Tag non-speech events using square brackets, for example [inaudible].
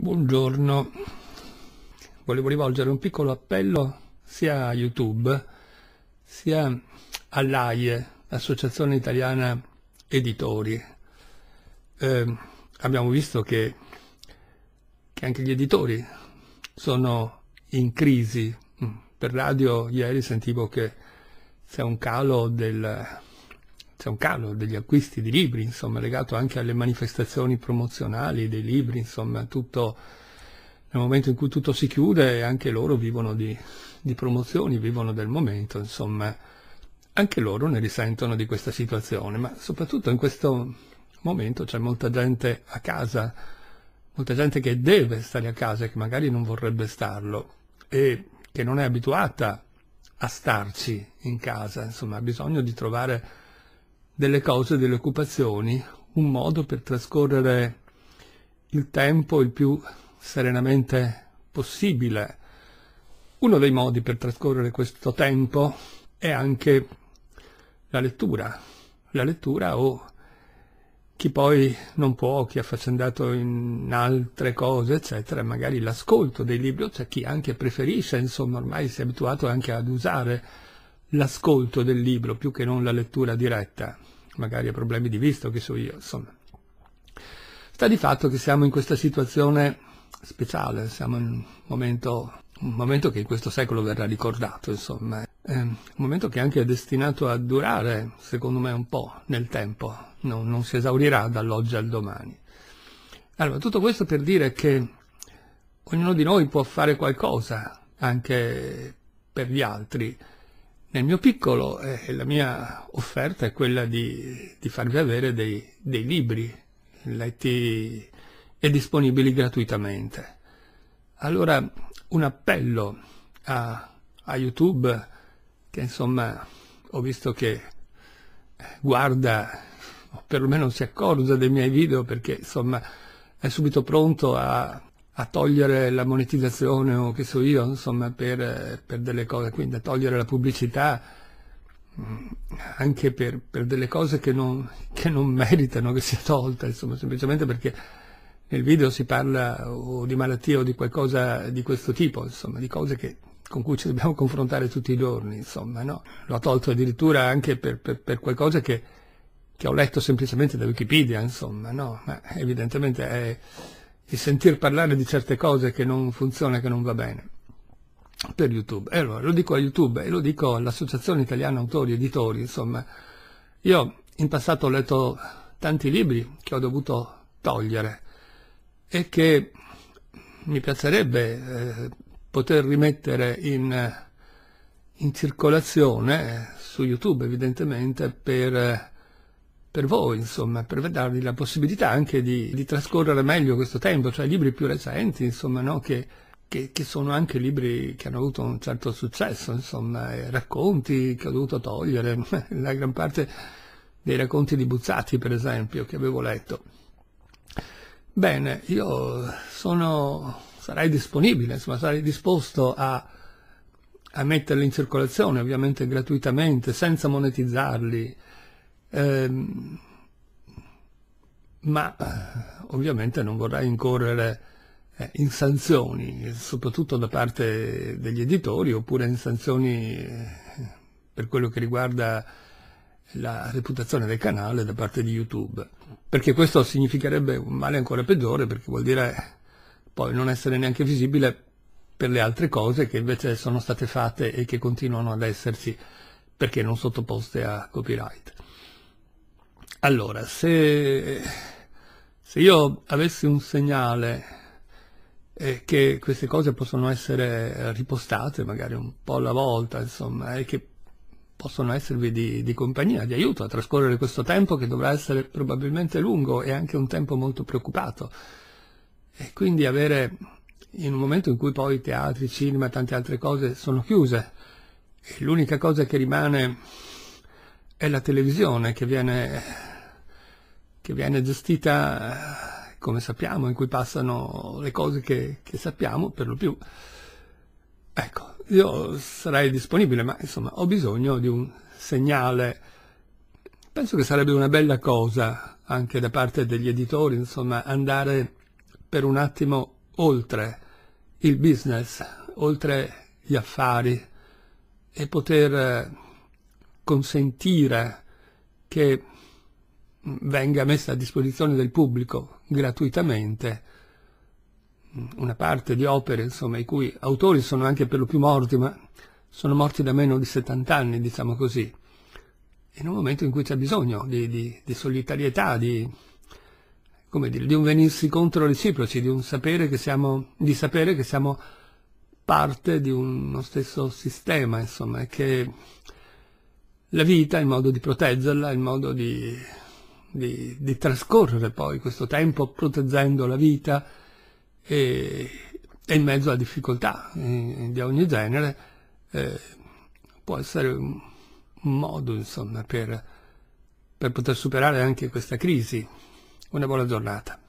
Buongiorno, volevo rivolgere un piccolo appello sia a YouTube sia all'AIE, Associazione Italiana Editori. Eh, abbiamo visto che, che anche gli editori sono in crisi. Mm, per radio ieri sentivo che c'è un calo del c'è un calo degli acquisti di libri, insomma, legato anche alle manifestazioni promozionali dei libri, insomma, tutto, nel momento in cui tutto si chiude anche loro vivono di, di promozioni, vivono del momento, insomma, anche loro ne risentono di questa situazione, ma soprattutto in questo momento c'è molta gente a casa, molta gente che deve stare a casa e che magari non vorrebbe starlo e che non è abituata a starci in casa, insomma, ha bisogno di trovare delle cose, delle occupazioni, un modo per trascorrere il tempo il più serenamente possibile. Uno dei modi per trascorrere questo tempo è anche la lettura, la lettura o chi poi non può, chi è affaccendato in altre cose, eccetera, magari l'ascolto dei libri, o c'è cioè chi anche preferisce, insomma, ormai si è abituato anche ad usare l'ascolto del libro più che non la lettura diretta magari ha problemi di vista, che so io, insomma. Sta di fatto che siamo in questa situazione speciale, siamo in un momento, un momento che in questo secolo verrà ricordato, insomma, è ehm, un momento che anche è destinato a durare, secondo me, un po' nel tempo, non, non si esaurirà dall'oggi al domani. Allora, tutto questo per dire che ognuno di noi può fare qualcosa anche per gli altri, nel mio piccolo eh, la mia offerta è quella di, di farvi avere dei, dei, libri letti e disponibili gratuitamente. Allora un appello a, a YouTube che insomma ho visto che eh, guarda o perlomeno si accorge dei miei video perché insomma è subito pronto a a togliere la monetizzazione o che so io, insomma, per, per delle cose, quindi a togliere la pubblicità mm, anche per, per delle cose che non, che non, meritano che sia tolta, insomma, semplicemente perché nel video si parla o di malattia o di qualcosa di questo tipo, insomma, di cose che, con cui ci dobbiamo confrontare tutti i giorni, insomma, no? L'ho tolto addirittura anche per, per, per qualcosa che, che, ho letto semplicemente da Wikipedia, insomma, no? Ma evidentemente è di sentir parlare di certe cose che non funzionano, che non va bene per YouTube. E allora lo dico a YouTube e lo dico all'Associazione Italiana Autori Editori, insomma, io in passato ho letto tanti libri che ho dovuto togliere e che mi piacerebbe eh, poter rimettere in, in circolazione su YouTube evidentemente per eh, per voi, insomma, per darvi la possibilità anche di, di trascorrere meglio questo tempo, cioè libri più recenti, insomma, no? che, che, che, sono anche libri che hanno avuto un certo successo, insomma, eh, racconti che ho dovuto togliere, [laughs] la gran parte dei racconti di Buzzati, per esempio, che avevo letto. Bene, io sono, sarei disponibile, insomma, sarei disposto a, a metterli in circolazione, ovviamente gratuitamente, senza monetizzarli, Ehm, ma eh, ovviamente non vorrà incorrere eh, in sanzioni, soprattutto da parte degli editori, oppure in sanzioni eh, per quello che riguarda la reputazione del canale da parte di YouTube. Perché questo significherebbe un male ancora peggiore, perché vuol dire poi non essere neanche visibile per le altre cose che invece sono state fatte e che continuano ad esserci perché non sottoposte a copyright. Allora, se, se io avessi un segnale eh, che queste cose possono essere ripostate magari un po' alla volta, insomma, e che possono esservi di, di, compagnia, di aiuto a trascorrere questo tempo che dovrà essere probabilmente lungo e anche un tempo molto preoccupato. E quindi avere, in un momento in cui poi teatri, cinema e tante altre cose sono chiuse, e l'unica cosa che rimane è la televisione che viene che viene gestita eh, come sappiamo, in cui passano le cose che, che sappiamo per lo più. Ecco, io sarei disponibile, ma insomma ho bisogno di un segnale. Penso che sarebbe una bella cosa anche da parte degli editori, insomma, andare per un attimo oltre il business, oltre gli affari e poter eh, consentire che venga messa a disposizione del pubblico gratuitamente una parte di opere, insomma, i cui autori sono anche per lo più morti, ma sono morti da meno di 70 anni, diciamo così, in un momento in cui c'è bisogno di, di, di solidarietà, di, dire, di, un venirsi contro reciproci, di, sapere che siamo, di sapere che siamo parte di uno stesso sistema, insomma, e che la vita, il modo di proteggerla, il modo di di, di trascorrere poi questo tempo proteggendo la vita e, e in mezzo a difficoltà in, di ogni genere eh, può essere un modo insomma per, per poter superare anche questa crisi. Una buona giornata.